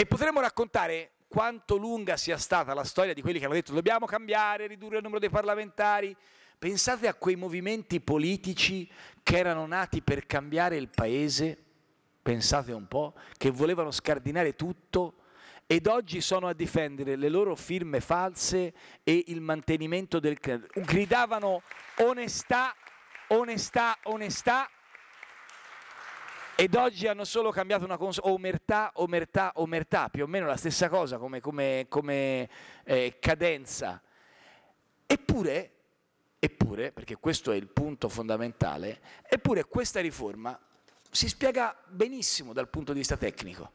E potremmo raccontare quanto lunga sia stata la storia di quelli che hanno detto dobbiamo cambiare, ridurre il numero dei parlamentari. Pensate a quei movimenti politici che erano nati per cambiare il paese, pensate un po', che volevano scardinare tutto ed oggi sono a difendere le loro firme false e il mantenimento del credito. Gridavano onestà, onestà, onestà ed oggi hanno solo cambiato una cons- omertà, omertà, omertà, più o meno la stessa cosa come, come, come eh, cadenza. Eppure, eppure, perché questo è il punto fondamentale, eppure questa riforma si spiega benissimo dal punto di vista tecnico.